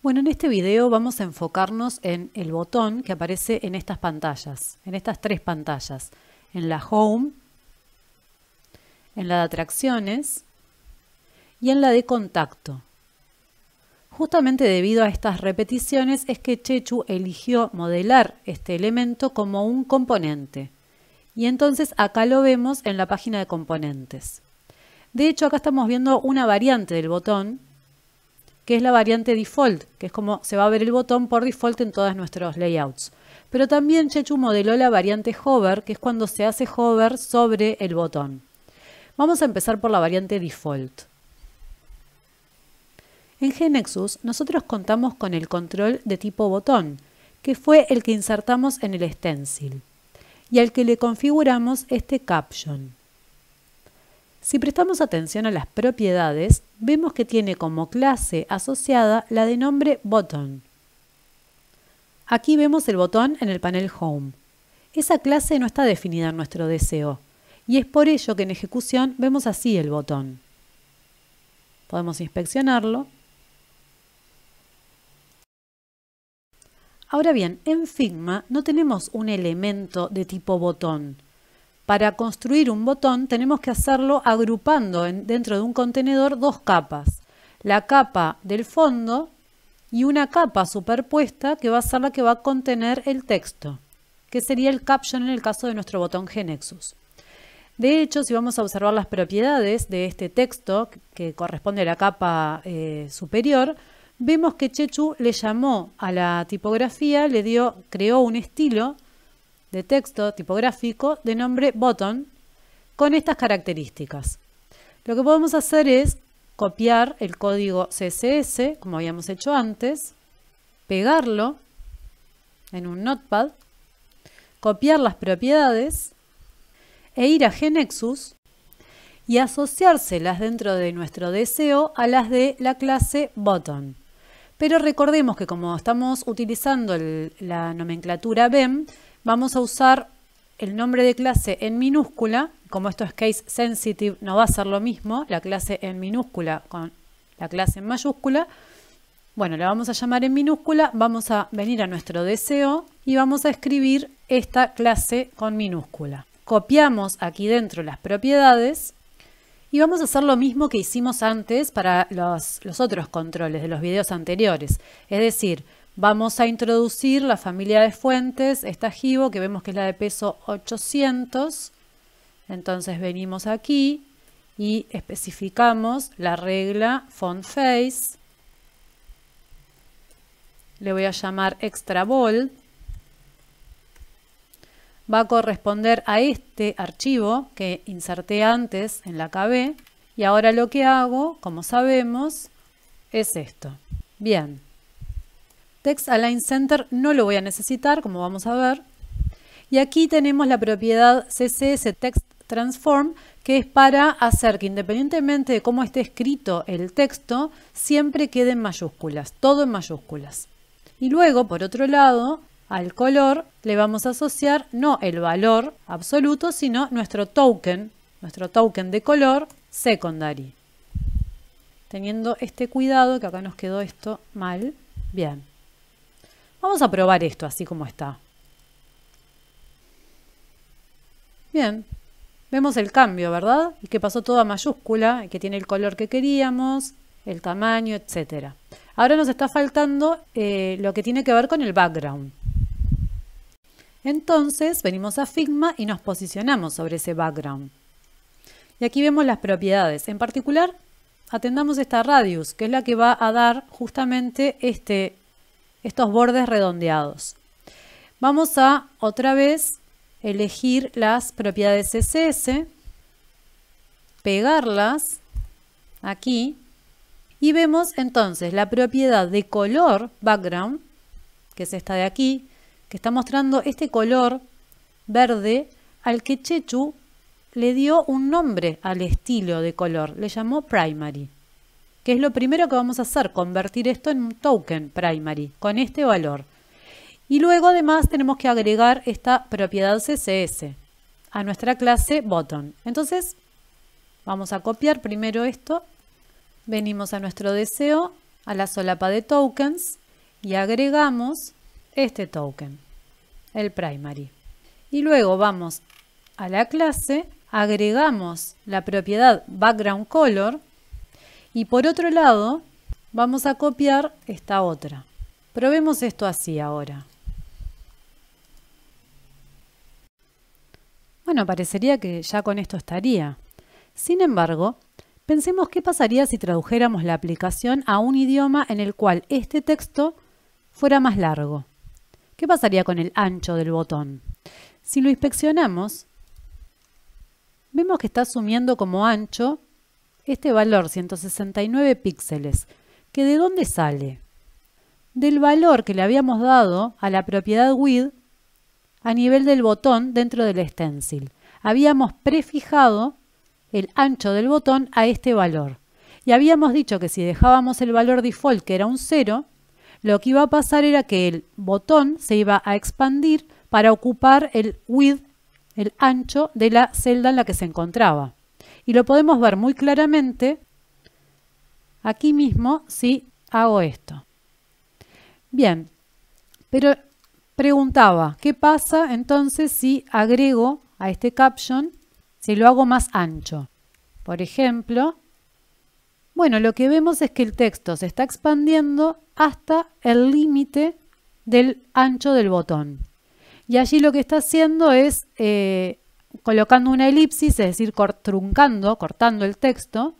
Bueno, en este video vamos a enfocarnos en el botón que aparece en estas pantallas, en estas tres pantallas, en la Home, en la de Atracciones y en la de Contacto. Justamente debido a estas repeticiones es que Chechu eligió modelar este elemento como un componente. Y entonces acá lo vemos en la página de componentes. De hecho, acá estamos viendo una variante del botón que es la variante default, que es como se va a ver el botón por default en todos nuestros layouts. Pero también Chechu modeló la variante hover, que es cuando se hace hover sobre el botón. Vamos a empezar por la variante default. En Genexus nosotros contamos con el control de tipo botón, que fue el que insertamos en el stencil, y al que le configuramos este caption. Si prestamos atención a las propiedades, vemos que tiene como clase asociada la de nombre button. Aquí vemos el botón en el panel Home. Esa clase no está definida en nuestro deseo, y es por ello que en ejecución vemos así el botón. Podemos inspeccionarlo. Ahora bien, en Figma no tenemos un elemento de tipo botón, para construir un botón tenemos que hacerlo agrupando dentro de un contenedor dos capas. La capa del fondo y una capa superpuesta que va a ser la que va a contener el texto, que sería el caption en el caso de nuestro botón Genexus. De hecho, si vamos a observar las propiedades de este texto, que corresponde a la capa eh, superior, vemos que Chechu le llamó a la tipografía, le dio, creó un estilo de texto tipográfico de nombre Button con estas características. Lo que podemos hacer es copiar el código CSS, como habíamos hecho antes, pegarlo en un notepad, copiar las propiedades e ir a Genexus y asociárselas dentro de nuestro deseo a las de la clase Button. Pero recordemos que como estamos utilizando la nomenclatura BEM, vamos a usar el nombre de clase en minúscula, como esto es case sensitive, no va a ser lo mismo, la clase en minúscula con la clase en mayúscula. Bueno, la vamos a llamar en minúscula, vamos a venir a nuestro deseo y vamos a escribir esta clase con minúscula. Copiamos aquí dentro las propiedades y vamos a hacer lo mismo que hicimos antes para los, los otros controles de los videos anteriores. Es decir, Vamos a introducir la familia de fuentes, esta jibo que vemos que es la de peso 800. Entonces venimos aquí y especificamos la regla font face. Le voy a llamar extra bold. Va a corresponder a este archivo que inserté antes en la KB. Y ahora lo que hago, como sabemos, es esto. Bien. Text Align Center no lo voy a necesitar, como vamos a ver. Y aquí tenemos la propiedad CSS Text Transform, que es para hacer que independientemente de cómo esté escrito el texto, siempre quede en mayúsculas, todo en mayúsculas. Y luego, por otro lado, al color le vamos a asociar no el valor absoluto, sino nuestro token, nuestro token de color secondary. Teniendo este cuidado, que acá nos quedó esto mal. Bien. Vamos a probar esto así como está. Bien, vemos el cambio, ¿verdad? Y que pasó toda mayúscula, que tiene el color que queríamos, el tamaño, etc. Ahora nos está faltando eh, lo que tiene que ver con el background. Entonces venimos a Figma y nos posicionamos sobre ese background. Y aquí vemos las propiedades. En particular, atendamos esta radius, que es la que va a dar justamente este estos bordes redondeados. Vamos a otra vez elegir las propiedades CSS, pegarlas aquí y vemos entonces la propiedad de color background, que es esta de aquí, que está mostrando este color verde al que Chechu le dio un nombre al estilo de color, le llamó primary que es lo primero que vamos a hacer, convertir esto en un token primary con este valor. Y luego además tenemos que agregar esta propiedad CSS a nuestra clase button. Entonces vamos a copiar primero esto, venimos a nuestro deseo, a la solapa de tokens y agregamos este token, el primary. Y luego vamos a la clase, agregamos la propiedad background color y por otro lado, vamos a copiar esta otra. Probemos esto así ahora. Bueno, parecería que ya con esto estaría. Sin embargo, pensemos qué pasaría si tradujéramos la aplicación a un idioma en el cual este texto fuera más largo. ¿Qué pasaría con el ancho del botón? Si lo inspeccionamos, vemos que está sumiendo como ancho este valor 169 píxeles, que de dónde sale? Del valor que le habíamos dado a la propiedad width a nivel del botón dentro del stencil. Habíamos prefijado el ancho del botón a este valor. Y habíamos dicho que si dejábamos el valor default, que era un 0, lo que iba a pasar era que el botón se iba a expandir para ocupar el width, el ancho de la celda en la que se encontraba y lo podemos ver muy claramente aquí mismo si hago esto. Bien, pero preguntaba, ¿qué pasa entonces si agrego a este caption, si lo hago más ancho? Por ejemplo, bueno, lo que vemos es que el texto se está expandiendo hasta el límite del ancho del botón. Y allí lo que está haciendo es eh, colocando una elipsis, es decir, truncando, cortando el texto.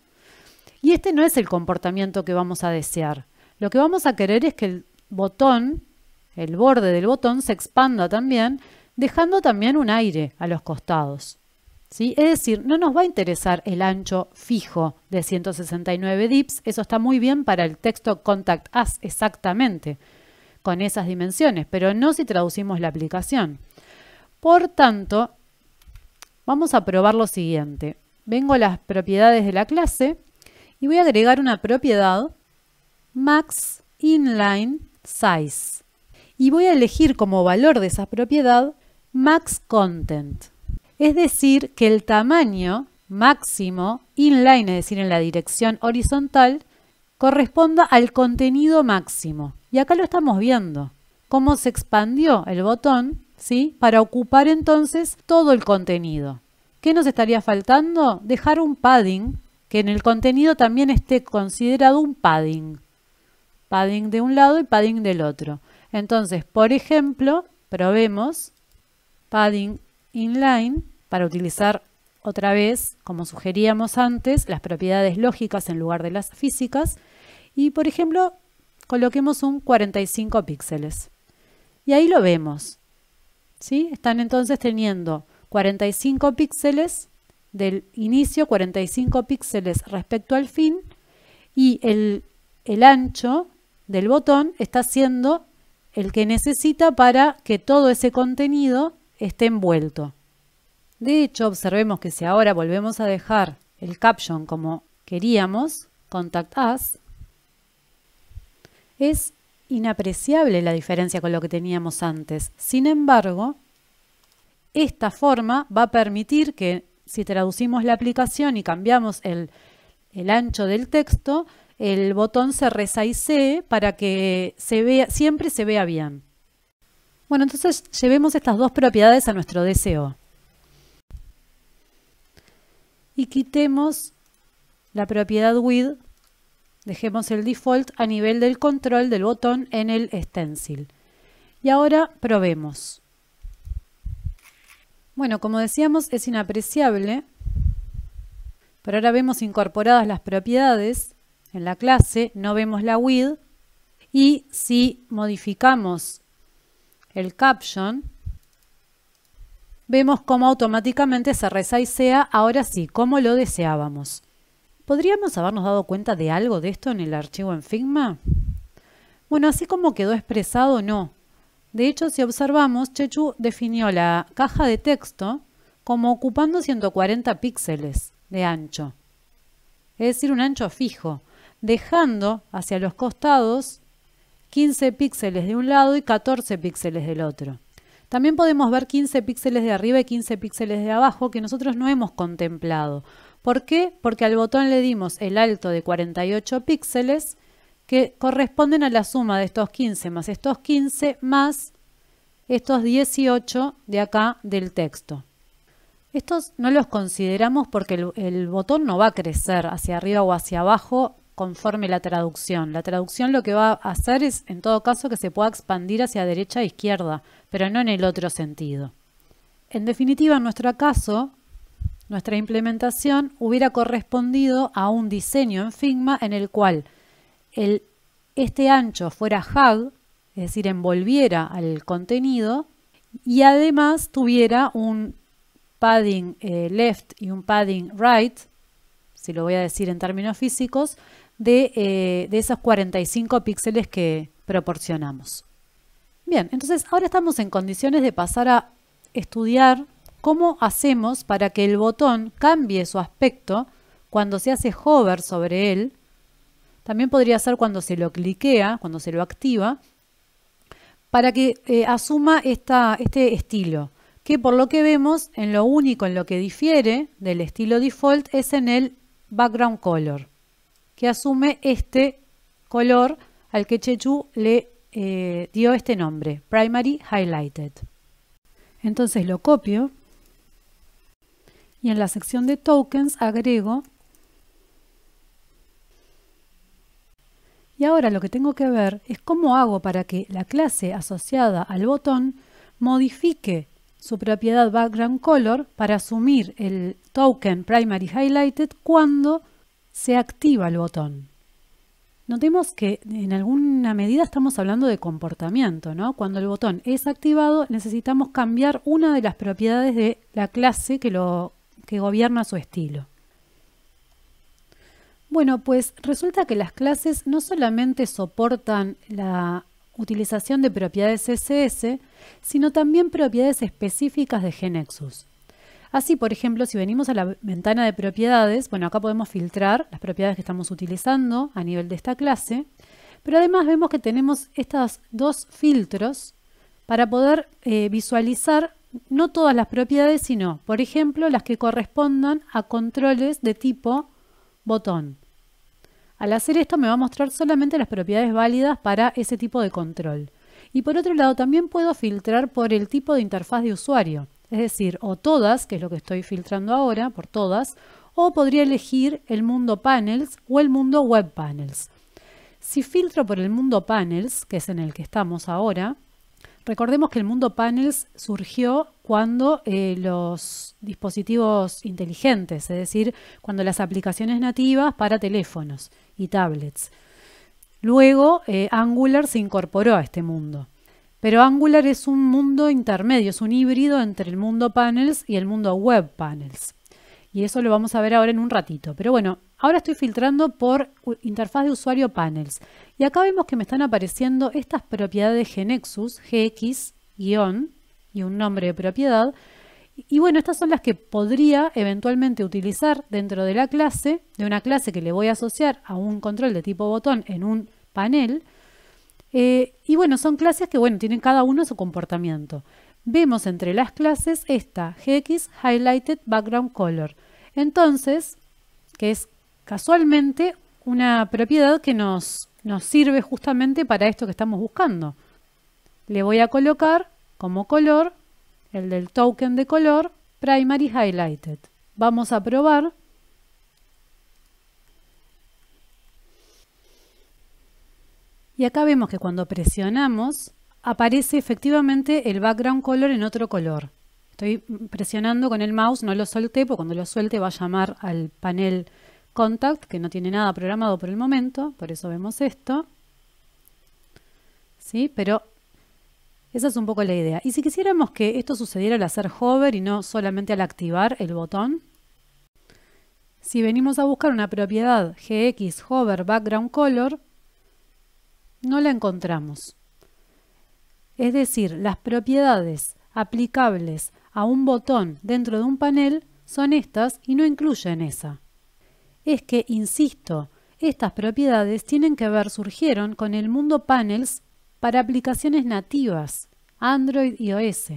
Y este no es el comportamiento que vamos a desear. Lo que vamos a querer es que el botón, el borde del botón, se expanda también, dejando también un aire a los costados. ¿sí? Es decir, no nos va a interesar el ancho fijo de 169 dips. Eso está muy bien para el texto Contact Us exactamente, con esas dimensiones, pero no si traducimos la aplicación. Por tanto, Vamos a probar lo siguiente. Vengo a las propiedades de la clase y voy a agregar una propiedad MaxInlineSize. Y voy a elegir como valor de esa propiedad max content. Es decir, que el tamaño máximo inline, es decir, en la dirección horizontal, corresponda al contenido máximo. Y acá lo estamos viendo, cómo se expandió el botón ¿sí? Para ocupar entonces todo el contenido. ¿Qué nos estaría faltando? Dejar un padding, que en el contenido también esté considerado un padding. Padding de un lado y padding del otro. Entonces, por ejemplo, probemos padding inline para utilizar otra vez, como sugeríamos antes, las propiedades lógicas en lugar de las físicas. Y, por ejemplo, coloquemos un 45 píxeles. Y ahí lo vemos. Están entonces teniendo 45 píxeles del inicio, 45 píxeles respecto al fin y el, el ancho del botón está siendo el que necesita para que todo ese contenido esté envuelto. De hecho, observemos que si ahora volvemos a dejar el caption como queríamos, contact us, es inapreciable la diferencia con lo que teníamos antes. Sin embargo, esta forma va a permitir que si traducimos la aplicación y cambiamos el, ancho del texto, el botón se resaicee para que siempre se vea bien. Bueno, entonces llevemos estas dos propiedades a nuestro deseo Y quitemos la propiedad width Dejemos el default a nivel del control del botón en el stencil. Y ahora probemos. Bueno, como decíamos, es inapreciable. Pero ahora vemos incorporadas las propiedades en la clase, no vemos la width. Y si modificamos el caption, vemos cómo automáticamente se resizea ahora sí, como lo deseábamos. ¿Podríamos habernos dado cuenta de algo de esto en el archivo en Figma? Bueno, así como quedó expresado, no. De hecho, si observamos, Chechu definió la caja de texto como ocupando 140 píxeles de ancho, es decir, un ancho fijo, dejando hacia los costados 15 píxeles de un lado y 14 píxeles del otro. También podemos ver 15 píxeles de arriba y 15 píxeles de abajo que nosotros no hemos contemplado, ¿Por qué? Porque al botón le dimos el alto de 48 píxeles que corresponden a la suma de estos 15 más estos 15 más estos 18 de acá del texto. Estos no los consideramos porque el, botón no va a crecer hacia arriba o hacia abajo conforme la traducción. La traducción lo que va a hacer es, en todo caso, que se pueda expandir hacia derecha e izquierda, pero no en el otro sentido. En definitiva, en nuestro caso, nuestra implementación hubiera correspondido a un diseño en Figma en el cual el, este ancho fuera hug, es decir, envolviera al contenido y además tuviera un padding eh, left y un padding right, si lo voy a decir en términos físicos, de, eh, de esos 45 píxeles que proporcionamos. Bien, entonces ahora estamos en condiciones de pasar a estudiar ¿Cómo hacemos para que el botón cambie su aspecto cuando se hace hover sobre él? También podría ser cuando se lo cliquea, cuando se lo activa, para que eh, asuma este estilo, que por lo que vemos, en lo único en lo que difiere del estilo default es en el background color, que asume este color al que Chechu le eh, dio este nombre, Primary Highlighted. Entonces lo copio y en la sección de tokens agrego y ahora lo que tengo que ver es cómo hago para que la clase asociada al botón modifique su propiedad background color para asumir el token primary highlighted cuando se activa el botón. Notemos que en alguna medida estamos hablando de comportamiento, ¿no? Cuando el botón es activado necesitamos cambiar una de las propiedades de la clase que lo que gobierna su estilo. Bueno, pues resulta que las clases no solamente soportan la utilización de propiedades CSS, sino también propiedades específicas de Genexus. Así, por ejemplo, si venimos a la ventana de propiedades, bueno, acá podemos filtrar las propiedades que estamos utilizando a nivel de esta clase, pero además vemos que tenemos estos dos filtros para poder eh, visualizar no todas las propiedades, sino, por ejemplo, las que correspondan a controles de tipo botón. Al hacer esto me va a mostrar solamente las propiedades válidas para ese tipo de control. Y por otro lado, también puedo filtrar por el tipo de interfaz de usuario, es decir, o todas, que es lo que estoy filtrando ahora, por todas, o podría elegir el mundo panels o el mundo web panels. Si filtro por el mundo panels, que es en el que estamos ahora, Recordemos que el mundo panels surgió cuando eh, los dispositivos inteligentes, es decir, cuando las aplicaciones nativas para teléfonos y tablets. Luego eh, Angular se incorporó a este mundo. Pero Angular es un mundo intermedio, es un híbrido entre el mundo panels y el mundo web panels y eso lo vamos a ver ahora en un ratito. Pero bueno, ahora estoy filtrando por interfaz de usuario panels y acá vemos que me están apareciendo estas propiedades Genexus, GX, guión y un nombre de propiedad. Y bueno, estas son las que podría eventualmente utilizar dentro de la clase, de una clase que le voy a asociar a un control de tipo botón en un panel. Eh, y bueno, son clases que bueno, tienen cada uno su comportamiento vemos entre las clases esta GX Highlighted Background Color. Entonces, que es casualmente una propiedad que nos, nos sirve justamente para esto que estamos buscando. Le voy a colocar como color el del token de color Primary Highlighted. Vamos a probar. Y acá vemos que cuando presionamos aparece efectivamente el background color en otro color. Estoy presionando con el mouse, no lo solté, porque cuando lo suelte va a llamar al panel Contact, que no tiene nada programado por el momento, por eso vemos esto. ¿Sí? Pero esa es un poco la idea. Y si quisiéramos que esto sucediera al hacer hover y no solamente al activar el botón, si venimos a buscar una propiedad gx hover background color, no la encontramos es decir, las propiedades aplicables a un botón dentro de un panel son estas y no incluyen esa. Es que, insisto, estas propiedades tienen que ver, surgieron con el mundo panels para aplicaciones nativas, Android y OS.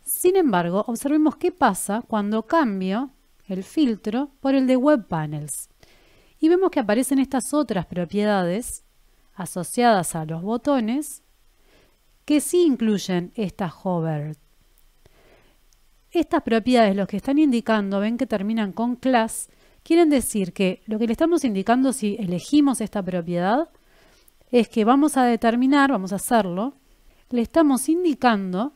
Sin embargo, observemos qué pasa cuando cambio el filtro por el de Web Panels. Y vemos que aparecen estas otras propiedades asociadas a los botones que sí incluyen estas hover. Estas propiedades, los que están indicando, ven que terminan con class, quieren decir que lo que le estamos indicando si elegimos esta propiedad es que vamos a determinar, vamos a hacerlo, le estamos indicando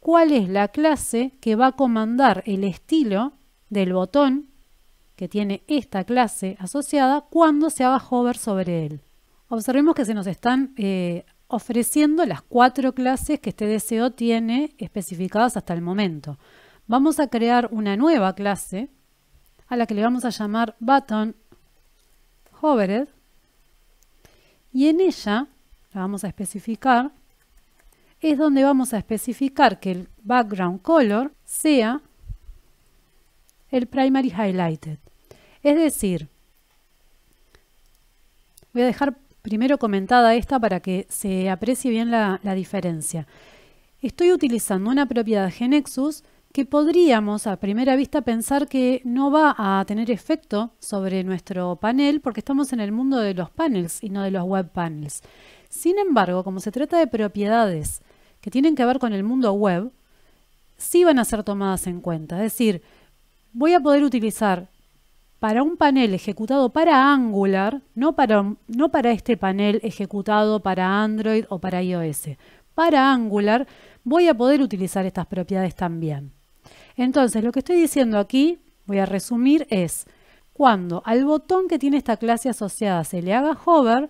cuál es la clase que va a comandar el estilo del botón que tiene esta clase asociada cuando se haga hover sobre él. Observemos que se nos están eh, ofreciendo las cuatro clases que este deseo tiene especificadas hasta el momento. Vamos a crear una nueva clase a la que le vamos a llamar Button Hovered y en ella la vamos a especificar es donde vamos a especificar que el background color sea el primary highlighted. Es decir, voy a dejar Primero comentada esta para que se aprecie bien la, diferencia. Estoy utilizando una propiedad Genexus que podríamos a primera vista pensar que no va a tener efecto sobre nuestro panel porque estamos en el mundo de los panels y no de los web panels. Sin embargo, como se trata de propiedades que tienen que ver con el mundo web, sí van a ser tomadas en cuenta. Es decir, voy a poder utilizar para un panel ejecutado para Angular, no para, este panel ejecutado para Android o para iOS. Para Angular voy a poder utilizar estas propiedades también. Entonces, lo que estoy diciendo aquí, voy a resumir, es cuando al botón que tiene esta clase asociada se le haga hover,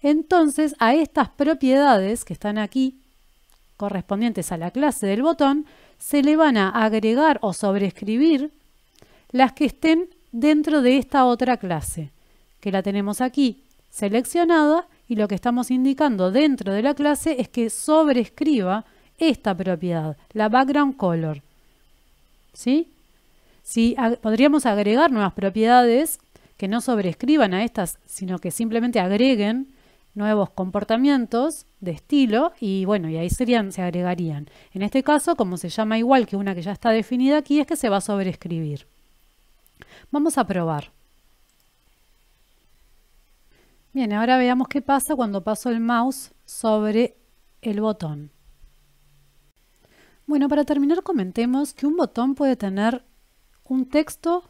entonces a estas propiedades que están aquí, correspondientes a la clase del botón, se le van a agregar o sobreescribir las que estén dentro de esta otra clase, que la tenemos aquí seleccionada y lo que estamos indicando dentro de la clase es que sobrescriba esta propiedad, la background color. Si podríamos agregar nuevas propiedades que no sobrescriban a estas, sino que simplemente agreguen nuevos comportamientos de estilo y bueno, y ahí serían, se agregarían. En este caso, como se llama igual que una que ya está definida aquí, es que se va a sobrescribir. Vamos a probar. Bien, ahora veamos qué pasa cuando paso el mouse sobre el botón. Bueno, para terminar comentemos que un botón puede tener un texto,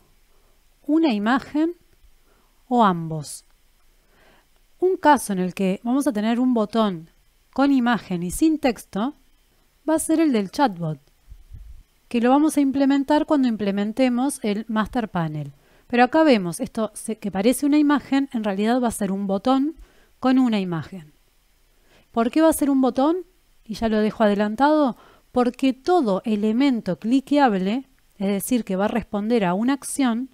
una imagen o ambos. Un caso en el que vamos a tener un botón con imagen y sin texto va a ser el del chatbot que lo vamos a implementar cuando implementemos el Master Panel. Pero acá vemos esto que parece una imagen, en realidad va a ser un botón con una imagen. ¿Por qué va a ser un botón? Y ya lo dejo adelantado, porque todo elemento cliqueable, es decir, que va a responder a una acción,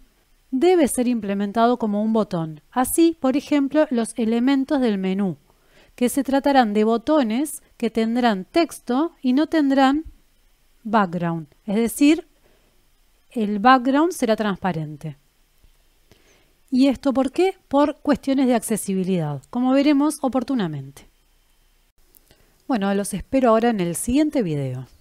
debe ser implementado como un botón. Así, por ejemplo, los elementos del menú, que se tratarán de botones que tendrán texto y no tendrán background, es decir, el background será transparente. ¿Y esto por qué? Por cuestiones de accesibilidad, como veremos oportunamente. Bueno, los espero ahora en el siguiente video.